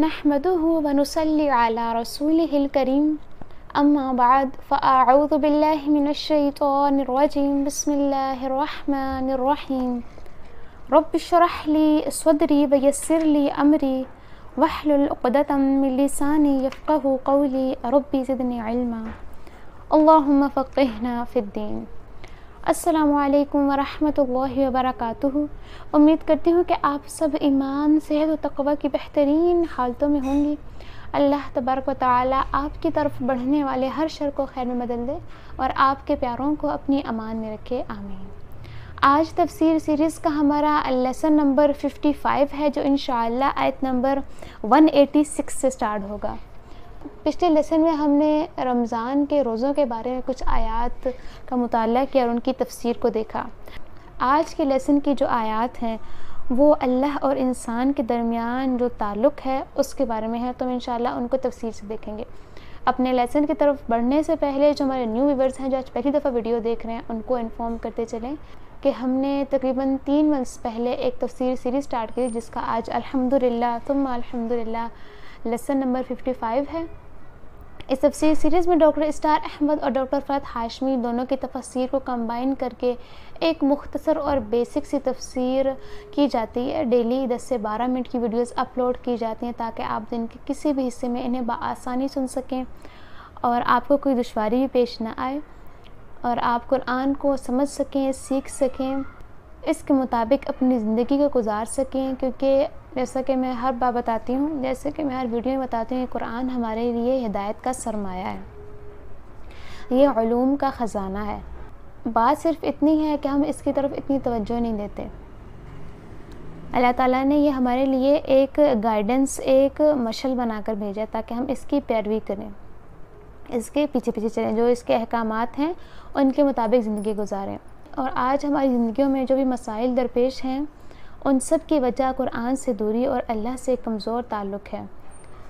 نحمده ونصلي على رسوله الكريم أما بعد فأعوذ بالله من الشيطان الرجيم بسم الله الرحمن الرحيم رب اشرح لي صدري ويسر لي أمري واحلل عقدة من لساني يفقه قولي ربي زدني علما اللهم فقهنا في الدين असलकम वरहि वरक उम्मीद करती हूँ कि आप सब ईमान सेहत और तकवा की बेहतरीन हालतों में होंगी अल्लाह तबरक ताली आपकी तरफ बढ़ने वाले हर शर को खैर में बदल दे और आपके प्यारों को अपनी अमान में रखे आमीन आज तफसीर सीरीज़ का हमारा लेसन नंबर 55 है जो इन आयत नंबर 186 से स्टार्ट होगा पिछले लेसन में हमने रमज़ान के रोज़ों के बारे में कुछ आयात का मुताल किया और उनकी तफसीर को देखा आज के लेसन की जो आयात हैं वो अल्लाह और इंसान के दरमियान जो ताल्लुक़ है उसके बारे में है तो इन इन उनको तफसीर से देखेंगे अपने लेसन की तरफ बढ़ने से पहले जो हमारे न्यू व्यूवर्स हैं जो आज पहली दफ़ा वीडियो देख रहे हैं उनको इन्फॉर्म करते चलें कि हमने तकरीबन तीन मंथ्स पहले एक तफसीर सीरीज़ स्टार्ट की जिसका आज अल्हम्दुलिल्लाह तुम अल्हम्दुलिल्लाह लेसन नंबर 55 है इस तफसर सीरीज़ में डॉक्टर स्टार अहमद और डॉक्टर फरत हाशमी दोनों की तफसीर को कंबाइन करके एक मुख्तसर और बेसिक सी तफसीर की जाती है डेली 10 से 12 मिनट की वीडियोस अपलोड की जाती हैं ताकि आप दिन के किसी भी हिस्से में इन्हें बसानी सुन सकें और आपको कोई दुशारी भी पेश ना आए और आप कुरान को समझ सकें सीख सकें इसके मुताबिक अपनी ज़िंदगी को गुजार सकें क्योंकि जैसा कि मैं हर बार बताती हूँ जैसे कि मैं हर वीडियो में बताती हूँ कुरान हमारे लिए हिदायत का सरमाया है ये ूम का ख़जाना है बात सिर्फ इतनी है कि हम इसकी तरफ इतनी तवज्जो नहीं देते अल्लाह ताला ने ये हमारे लिए एक गाइडेंस एक मशल बनाकर भेजा ताकि हम इसकी पैरवी करें इसके पीछे पीछे चलें जो इसके अहकाम हैं उनके मुताबिक ज़िंदगी गुजारें और आज हमारी ज़िंदगियों में जो भी मसाइल दरपेश हैं उन सब की वजह कुरान से दूरी और अल्लाह से कमज़ोर ताल्लुक़ है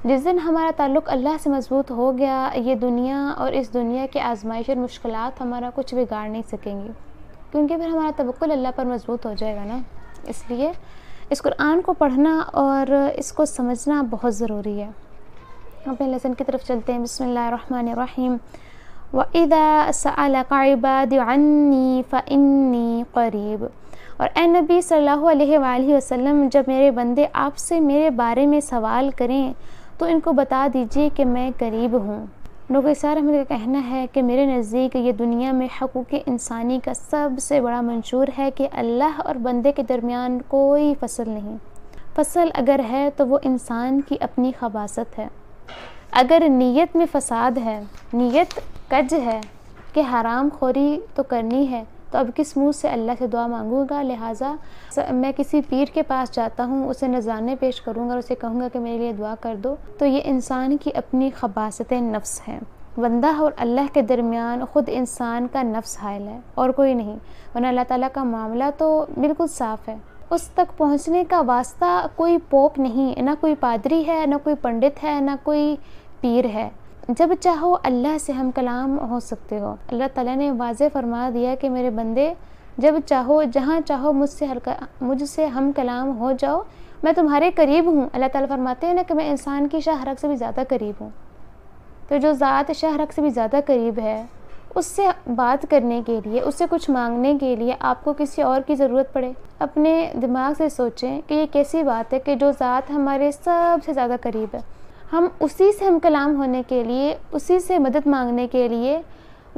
जिस दिन हमारा ताल्लुक़ अल्लाह से मज़बूत हो गया ये दुनिया और इस दुनिया के आजमाइश और मुश्किल हमारा कुछ बिगाड़ नहीं सकेंगी क्योंकि फिर हमारा तवक्ल अल्लाह पर मज़बूत हो जाएगा ना इसलिए इस कुरान को पढ़ना और इसको समझना बहुत ज़रूरी है अपने लेसन की तरफ चलते हैं बसमीम वदा सला कबादी फ़न्नी क़रीब और ए नबी सल्लल्लाहु अलैहि वसल्लम जब मेरे बंदे आपसे मेरे बारे में सवाल करें तो इनको बता दीजिए कि मैं करीब हूँ नोगसार अहमद का कहना है कि मेरे नज़दीक ये दुनिया में हकूक़ इंसानी का सबसे बड़ा मंशूर है कि अल्लाह और बंदे के दरमियान कोई फसल नहीं फसल अगर है तो वो इंसान की अपनी खबासत है अगर नीयत में फसाद है नीयत कज है कि हराम खोरी तो करनी है तो अब किस मुँह से अल्लाह से दुआ मांगूँगा लिहाजा मैं किसी पीर के पास जाता हूँ उसे नजाने पेश करूँगा और उसे कहूँगा कि मेरे लिए दुआ कर दो तो ये इंसान की अपनी खबासत नफ्स हैं बंदा और अल्लाह के दरमियान ख़ुद इंसान का नफ्स हायल है और कोई नहीं वरना अल्लाह ताला का मामला तो बिल्कुल साफ़ है उस तक पहुंचने का वास्ता कोई पोप नहीं ना कोई पादरी है ना कोई पंडित है ना कोई पीर है जब चाहो अल्लाह से हम कलाम हो सकते हो अल्लाह ताला ने वाज फरमा दिया कि मेरे बंदे जब चाहो जहाँ चाहो मुझसे हल्का मुझसे हम कलाम हो जाओ मैं तुम्हारे करीब हूँ अल्लाह ताला फरमाते हैं ना कि मैं इंसान की शाहरक से भी ज़्यादा करीब हूँ तो जो ज़ात शाहरक से भी ज़्यादा करीब है उससे बात करने के लिए उससे कुछ मांगने के लिए आपको किसी और की ज़रूरत पड़े अपने दिमाग से सोचें कि ये कैसी बात है कि जो ज़ात हमारे सबसे ज़्यादा करीब है हम उसी से हम कलाम होने के लिए उसी से मदद मांगने के लिए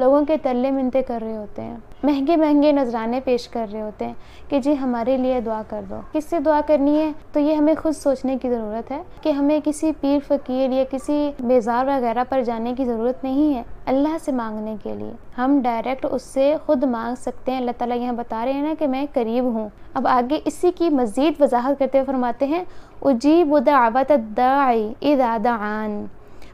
लोगों के तल्ले मिनते कर रहे होते हैं महंगे महंगे नजराने पेश कर रहे होते हैं कि जी हमारे लिए दुआ कर दो किससे दुआ करनी है तो ये हमें खुद सोचने की ज़रूरत है कि हमें किसी पीर फकीर या किसी बेजार वगैरह पर जाने की ज़रूरत नहीं है अल्लाह से मांगने के लिए हम डायरेक्ट उससे खुद मांग सकते हैं अल्लाह ताला यहाँ बता रहे हैं ना कि मैं करीब हूँ अब आगे इसी की मज़ीद वजाहत करते हुए फरमाते हैं उजीब उदावत दाई इदादान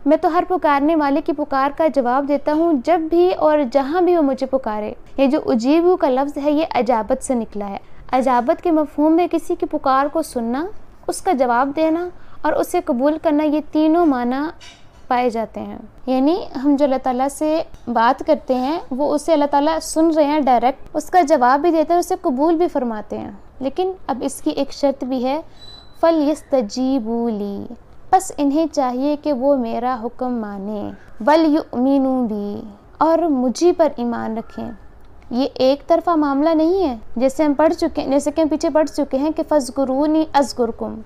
मैं तो हर पुकारने वाले की पुकार का जवाब देता हूँ जब भी और जहाँ भी वो मुझे पुकारे ये जो उजीबू का लफ्ज़ है ये अजाबत से निकला है अजाबत के मफहम में किसी की पुकार को सुनना उसका जवाब देना और उसे कबूल करना ये तीनों माना पाए जाते हैं यानी हम जो अल्लाह ताला से बात करते हैं वो उसे अल्लाह ताला सुन रहे हैं डायरेक्ट उसका जवाब भी देते हैं उसे कबूल भी फरमाते हैं लेकिन अब इसकी एक शर्त भी है फल यस्तजीबूली बस इन्हें चाहिए कि वो मेरा हुक्म माने वल यू भी और मुझी पर ईमान रखें ये एक तरफा मामला नहीं है जैसे हम पढ़ चुके हैं जैसे कि हम पीछे पढ़ चुके हैं कि फस गुरूनी अजगुरकुम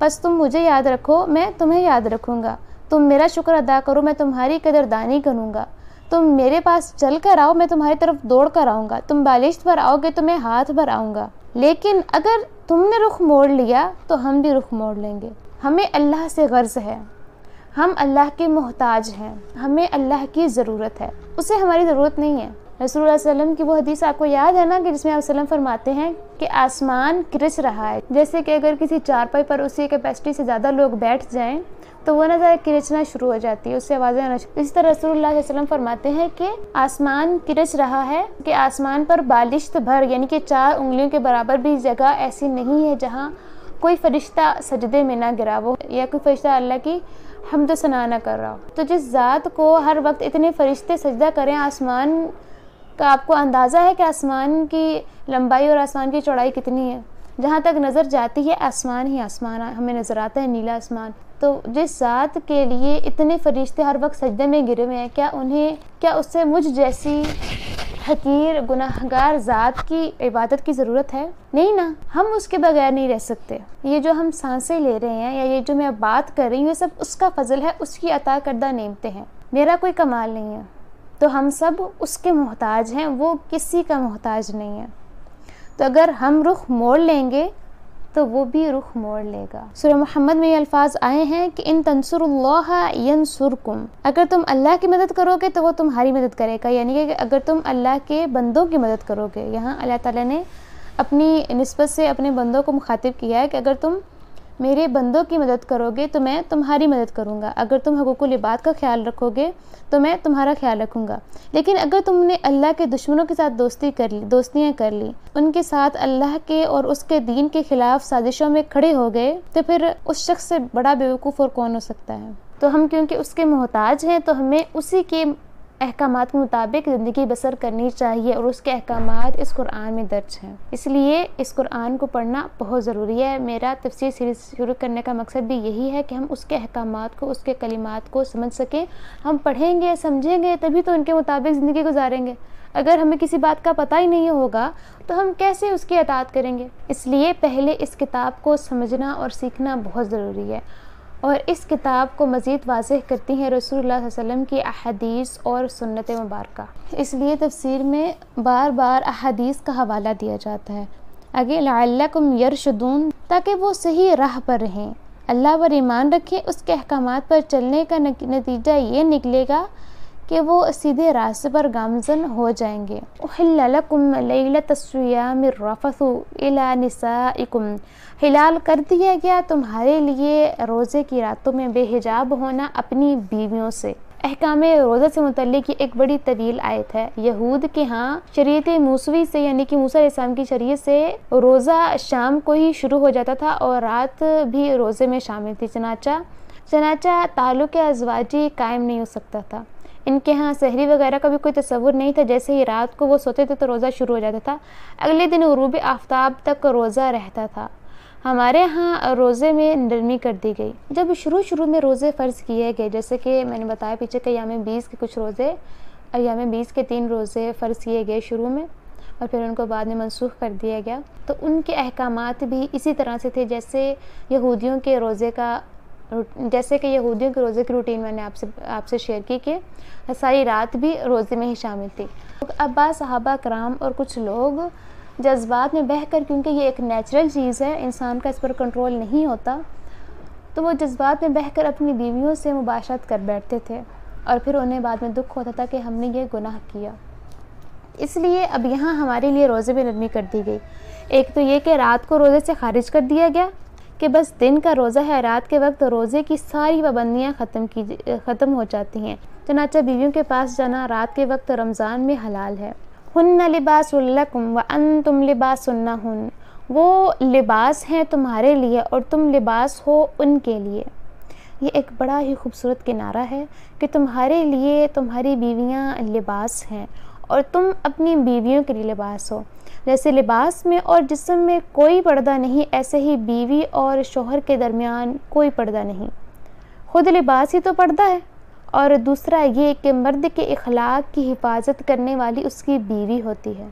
बस तुम मुझे याद रखो मैं तुम्हें याद रखूँगा तुम मेरा शुक्र अदा करो मैं तुम्हारी कदरदानी करूँगा तुम मेरे पास चल कर आओ मैं तुम्हारी तरफ दौड़ कर आऊँगा तुम बालिश पर आओगे तो मैं हाथ भर आऊँगा लेकिन अगर तुमने रुख मोड़ लिया तो हम भी रुख मोड़ लेंगे हमें अल्लाह से गर्ज़ है हम अल्लाह के मोहताज हैं हमें अल्लाह की ज़रूरत है उसे हमारी ज़रूरत नहीं है रसूल वसलम की वो हदीस आपको याद है ना कि जिसमें आप वसल्लम फरमाते हैं कि आसमान किरच रहा है जैसे कि अगर किसी चारपाई पर उसी कैपेसिटी से ज़्यादा लोग बैठ जाएं तो वो ना ज़्यादा किरचना शुरू हो जाती है उससे आवाज़ें आना इसी तरह रसूल वसलम फरमाते हैं कि आसमान किरच रहा है कि आसमान पर बालिश्त तो भर यानी कि चार उंगलियों के बराबर भी जगह ऐसी नहीं है जहाँ कोई फ़रिश्ता सजदे में ना गिरा वो या कोई फ़रिश्ता अल्लाह की हमद सना ना कर रहा हो तो जिस ज़ात को हर वक्त इतने फ़रिश्ते सजदा करें आसमान का आपको अंदाज़ा है कि आसमान की लंबाई और आसमान की चौड़ाई कितनी है जहाँ तक नज़र जाती है आसमान ही आसमान हमें नज़र आता है नीला आसमान तो जिस ज़ात के लिए इतने फरिश्ते हर वक्त सजदे में गिरे हुए हैं क्या उन्हें क्या उससे मुझ जैसी हकीर गुनाहगार ज़ात की इबादत की ज़रूरत है नहीं ना हम उसके बगैर नहीं रह सकते ये जो हम सांसें ले रहे हैं या ये जो मैं बात कर रही हूँ ये सब उसका फजल है उसकी अता करदा नेमते हैं मेरा कोई कमाल नहीं है तो हम सब उसके मोहताज हैं वो किसी का मोहताज नहीं है तो अगर हम रुख मोड़ लेंगे तो वो भी रुख मोड़ लेगा सुर मोहम्मद में ये अल्फाज आए हैं कि इन तंसुरल्लासुरकुम अगर तुम अल्लाह की मदद करोगे तो वो तुम्हारी मदद करेगा यानी कि अगर तुम अल्लाह के बंदों की मदद करोगे यहाँ अल्लाह ताला ने अपनी नस्बत से अपने बंदों को मुखातिब किया है कि अगर तुम मेरे बंदों की मदद करोगे तो मैं तुम्हारी मदद करूँगा अगर तुम हकूक़ुल इबाद का ख्याल रखोगे तो मैं तुम्हारा ख्याल रखूँगा लेकिन अगर तुमने अल्लाह के दुश्मनों के साथ दोस्ती कर ली दोस्तियाँ कर ली उनके साथ अल्लाह के और उसके दीन के ख़िलाफ़ साजिशों में खड़े हो गए तो फिर उस शख्स से बड़ा बेवकूफ़ और कौन हो सकता है तो हम क्योंकि उसके मोहताज हैं तो हमें उसी के अहकाम के मुताबिक ज़िंदगी बसर करनी चाहिए और उसके अहकाम इस कुरान में दर्ज हैं इसलिए इस कुरान को पढ़ना बहुत ज़रूरी है मेरा तफसीर सीरीज़ शुरू करने का मकसद भी यही है कि हम उसके अहकाम को उसके कलिमात को समझ सकें हम पढ़ेंगे समझेंगे तभी तो उनके मुताबिक ज़िंदगी गुजारेंगे अगर हमें किसी बात का पता ही नहीं होगा तो हम कैसे उसकी अतात करेंगे इसलिए पहले इस किताब को समझना और सीखना बहुत ज़रूरी है और इस किताब को मज़ीद वाज करती हैं रसूल वसम की अहदीस और सुन्नत मुबारक इसलिए तफसीर में बार बार अहदीस का हवाला दिया जाता है आगे लाकुम यरशदून ताकि वो सही राह पर रहें अल्लाह पर ईमान रखें उसके अहकाम पर चलने का नतीजा ये निकलेगा कि वो सीधे रास्ते पर गामजन हो जाएंगे हिलाल कर दिया गया तुम्हारे लिए रोज़े की रातों में बेहिजाब होना अपनी बीवियों से अहकाम रोज़ा से मतलब की एक बड़ी तवील आयत है यहूद के यहाँ शरीत मूसवी से यानी कि मूसा इस्लाम की शरीय से रोज़ा शाम को ही शुरू हो जाता था और रात भी रोज़े में शामिल थी चनाचा चनाचा ताल्लुक अजवाजी कायम नहीं हो सकता था इनके यहाँ सहरी वगैरह का भी कोई तस्वुर नहीं था जैसे ही रात को वो सोते थे तो रोज़ा शुरू हो जाता था अगले दिन रूब आफ्ताब तक रोज़ा रहता था हमारे यहाँ रोज़े में नरमी कर दी गई जब शुरू शुरू में रोज़े फ़र्ज़ किए गए जैसे कि मैंने बताया पीछे के याम बीस के कुछ रोज़े याम बीस के तीन रोज़े फ़र्ज़ किए गए शुरू में और फिर उनको बाद में मनसूख कर दिया गया तो उनके अहकाम भी इसी तरह से थे जैसे यहूदियों के रोज़े का जैसे कि यहूदियों के रोज़े की रूटीन मैंने आपसे आपसे शेयर की कि सारी रात भी रोज़े में ही शामिल थी अब्बा साहबा कराम और कुछ लोग जज्बात में बह कर क्योंकि ये एक नेचुरल चीज़ है इंसान का इस पर कंट्रोल नहीं होता तो वो जज्बात में बह कर अपनी बीवियों से मुबाशत कर बैठते थे और फिर उन्हें बाद में दुख होता था कि हमने ये गुनाह किया इसलिए अब यहाँ हमारे लिए रोज़े में नरमी कर दी गई एक तो ये कि रात को रोज़े से खारिज कर दिया गया कि बस दिन का रोज़ा है रात के वक्त रोज़े की सारी पाबंदियाँ ख़त्म की ख़त्म हो जाती हैं चनाचा बीवियों के पास जाना रात के वक्त रमज़ान में हलाल है हन्न लिबास व अन तुम लिबास हन वो लिबास हैं तुम्हारे लिए और तुम लिबास हो उनके लिए ये एक बड़ा ही खूबसूरत किनारा है कि तुम्हारे लिए तुम्हारी बीवियाँ लिबास हैं और तुम अपनी बीवियों के लिए लिबास हो जैसे लिबास में और जिसम में कोई पर्दा नहीं ऐसे ही बीवी और शोहर के दरमियान कोई पर्दा नहीं खुद लिबास ही तो पर्दा है और दूसरा ये कि मर्द के अखलाक की हिफाजत करने वाली उसकी बीवी होती है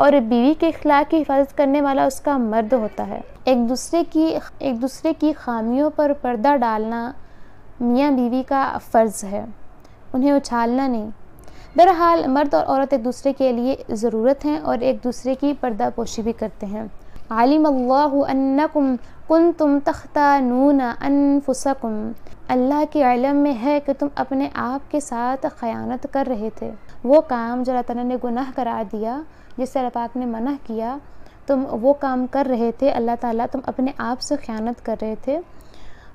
और बीवी के अखलाक की हिफाजत करने वाला उसका मर्द होता है एक दूसरे की एक दूसरे की खामियों पर पर्दा डालना मियाँ बीवी का फ़र्ज़ है उन्हें उछालना नहीं बहरहाल मर्द और औरत एक दूसरे के लिए ज़रूरत हैं और एक दूसरे की पर्दा पोशी भी करते हैं आलिम अल्लाकुम कुन तुम तख्ता नून अनफुसकुम अल्लाह के आलम में है कि तुम अपने आप के साथ ख़यानत कर रहे थे वो काम जो अल्लाह ने गुनाह करा दिया जिससे अल्लाह पाक ने मना किया तुम वो काम कर रहे थे अल्लाह ताला तुम अपने आप से ख़यानत कर रहे थे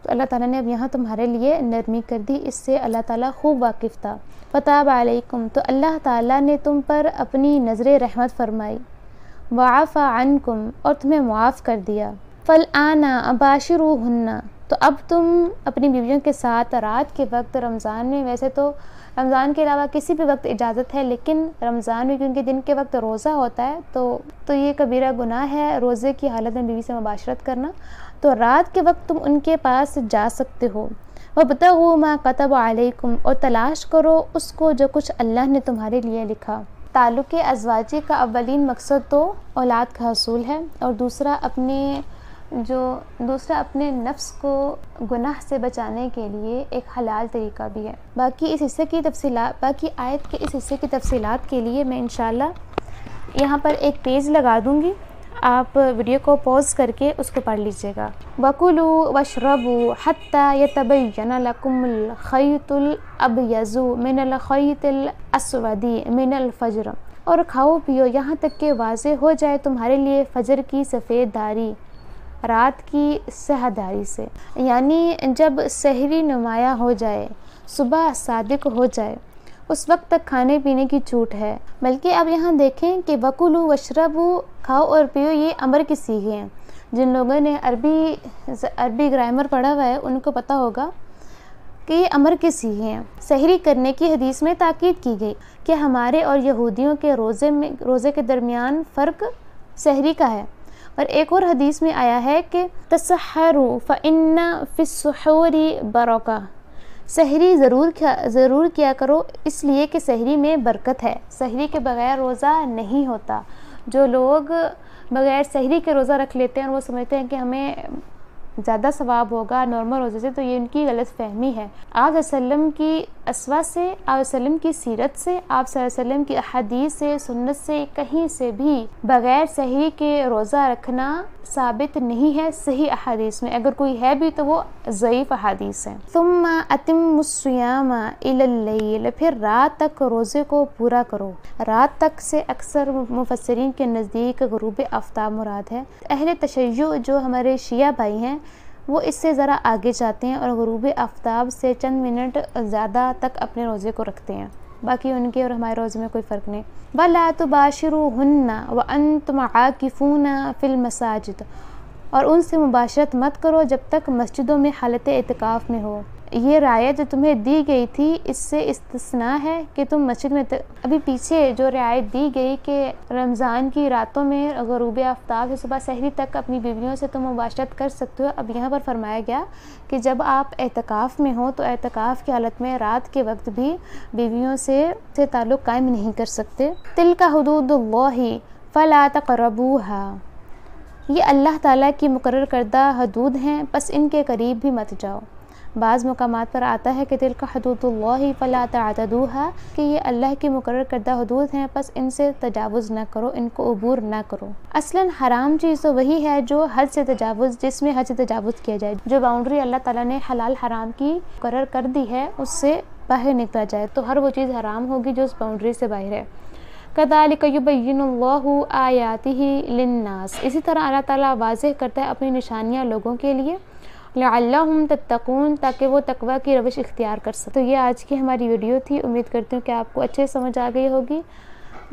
तो अल्लाह ताला ने अब यहाँ तुम्हारे लिए नरमी कर दी इससे अल्लाह ताला खूब वाकिफ़ था फ़ताब आलकुम तो अल्लाह ताला ने तुम पर अपनी नज़र रहमत फरमाई वाफ़ा अनकुम और तुम्हें मुआफ़ कर दिया फ़ल आना अबाशरू हन्ना तो अब तुम अपनी बीवियों के साथ रात के वक्त रमज़ान में वैसे तो रमज़ान के अलावा किसी भी वक्त इजाज़त है लेकिन रमज़ान में क्योंकि दिन के वक्त रोज़ा होता है तो तो ये कबीरा गुनाह है रोज़े की हालत में बीवी से मुबाशरत करना तो रात के वक्त तुम उनके पास जा सकते हो वह बताओ माँ कतब आलकुम और तलाश करो उसको जो कुछ अल्लाह ने तुम्हारे लिए लिखा ताल्लुक़ अजवाजी का अवलिन मकसद तो औलाद का हसूल है और दूसरा अपने जो दूसरा अपने नफ्स को गुनाह से बचाने के लिए एक हलाल तरीका भी है बाकी इस हिस्से की तफसीला बाकी आयत के इस हिस्से की तफसीलात के लिए मैं इन यहाँ पर एक पेज लगा दूँगी आप वीडियो को पॉज करके उसको पढ़ लीजिएगा वकुलू वशरबू हती यतबैनकुमलखैतुलअबयज़ु मिनल मिनलफ़जर और खाओ पियो यहाँ तक के वाज हो जाए तुम्हारे लिए फ़जर की सफ़ेद दारी रात की सहदारी से यानी जब शहरी नुमाया हो जाए सुबह सादिक हो जाए उस वक्त तक खाने पीने की छूट है बल्कि अब यहाँ देखें कि वकुलू वशरबू खाओ और पियो ये अमर की सीखे हैं जिन लोगों ने अरबी अरबी ग्रामर पढ़ा हुआ है उनको पता होगा कि ये अमर की सीखे हैं सहरी करने की हदीस में ताकीद की गई कि हमारे और यहूदियों के रोज़े में रोज़े के दरमियान फ़र्क सहरी का है और एक और हदीस में आया है कि तसहरू फ़न्ना फ़िसहरी बरोका सहरी ज़रूर ज़रूर किया करो इसलिए कि सहरी में बरकत है सहरी के बगैर रोज़ा नहीं होता जो लोग बग़ैर सहरी के रोज़ा रख लेते हैं और वो समझते हैं कि हमें ज़्यादा सवाब होगा नॉर्मल रोज़े से तो ये उनकी गलत फहमी है आप वसल्लम की असवा से आप वसल्लम की सीरत से आप वसल्लम की अदीस से सुन्नत से कहीं से भी बग़ैर सही के रोज़ा रखना साबित नहीं है सही अहादीस में अगर कोई है भी तो वो ज़यीफ़ अहादीस है तुम अतिमसयाम इल फिर रात तक रोज़े को पूरा करो रात तक से अक्सर मुफसरीन के नज़दीक गरूब आफ्ताब मुराद है अहल तशय जो हमारे शिया भाई हैं वो इससे ज़रा आगे जाते हैं और गरूब आफ्ताब से चंद मिनट ज़्यादा तक अपने रोज़े को रखते हैं बाकी उनके और हमारे रोज़ में कोई फ़र्क नहीं वला तो बाशरू हन्ना व अन तुम आकिफ़ूना फिल मसाजिद और उनसे मुबाशरत मत करो जब तक मस्जिदों में हालत अतिकाफ़ में हो ये रियायत जो तुम्हें दी गई थी इससे इस्तना है कि तुम मस्जिद में अभी पीछे जो रियायत दी गई कि रमज़ान की रातों में गरूब आफ्ताब से सुबह शहरी तक अपनी बीवियों से तुम मुबाशरत कर सकते हो अब यहाँ पर फरमाया गया कि जब आप एहतकाफ़ में हो तो एहतकाफ़ की हालत में रात के वक्त भी बीवियों से से ताल्लुक़ कायम नहीं कर सकते तिल का हदूद ही फ़ला है ये अल्लाह ताला की मुकर करदा हदूद हैं बस इनके करीब भी मत जाओ बाज़ मकाम पर आता है कि दिल का हदूदल्ला फ़ला तदू कि ये अल्लाह की मुकर करदा हदूद हैं बस इनसे तजावज़ ना करो इनको अबूर ना करो असला हराम चीज़ तो वही है जो हद से तजावज़ जिसमें हद से तजावज़ किया जाए जो बाउंड्री अल्लाह तला ने हलाल हराम की मुकर कर दी है उससे बाहर निकला जाए तो हर वो चीज़ हराम होगी जो उस बाउंड्री से बाहर है कदालिकबिनल्लाहु आयाति ही लिन्नास इसी तरह अल्लाह ताला वाजह करता है अपनी निशानियाँ लोगों के लिए लम तत्तकून ताकि वो तकवा की रविश इख्तियार कर सकें तो ये आज की हमारी वीडियो थी उम्मीद करती हूँ कि आपको अच्छे समझ आ गई होगी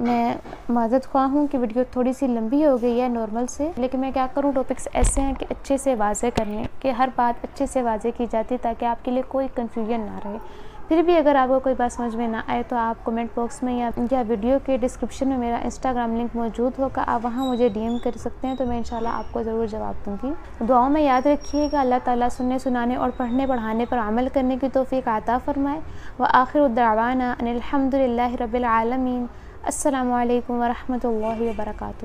मैं माजत ख्वाह हूँ कि वीडियो थोड़ी सी लंबी हो गई है नॉर्मल से लेकिन मैं क्या करूँ टॉपिक्स ऐसे हैं कि अच्छे से वाजे करने कि हर बात अच्छे से वाजे की जाती ताकि आपके लिए कोई कन्फ्यूजन ना रहे फिर भी अगर आपको कोई बात समझ में ना आए तो आप कमेंट बॉक्स में या, या वीडियो के डिस्क्रिप्शन में मेरा इंस्टाग्राम लिंक मौजूद होगा आप वहाँ मुझे डीएम कर सकते हैं तो मैं इंशाल्लाह आपको ज़रूर जवाब दूँगी दुआओं में याद रखिएगा अल्लाह ताला सुनने सुनाने और पढ़ने पढ़ाने पर अमल करने की तोफ़ी आता फ़रमाए व आखिर उद्दावाना अनिलहमदिल्ला रबालमीन अल्लाम वरहमल वर्का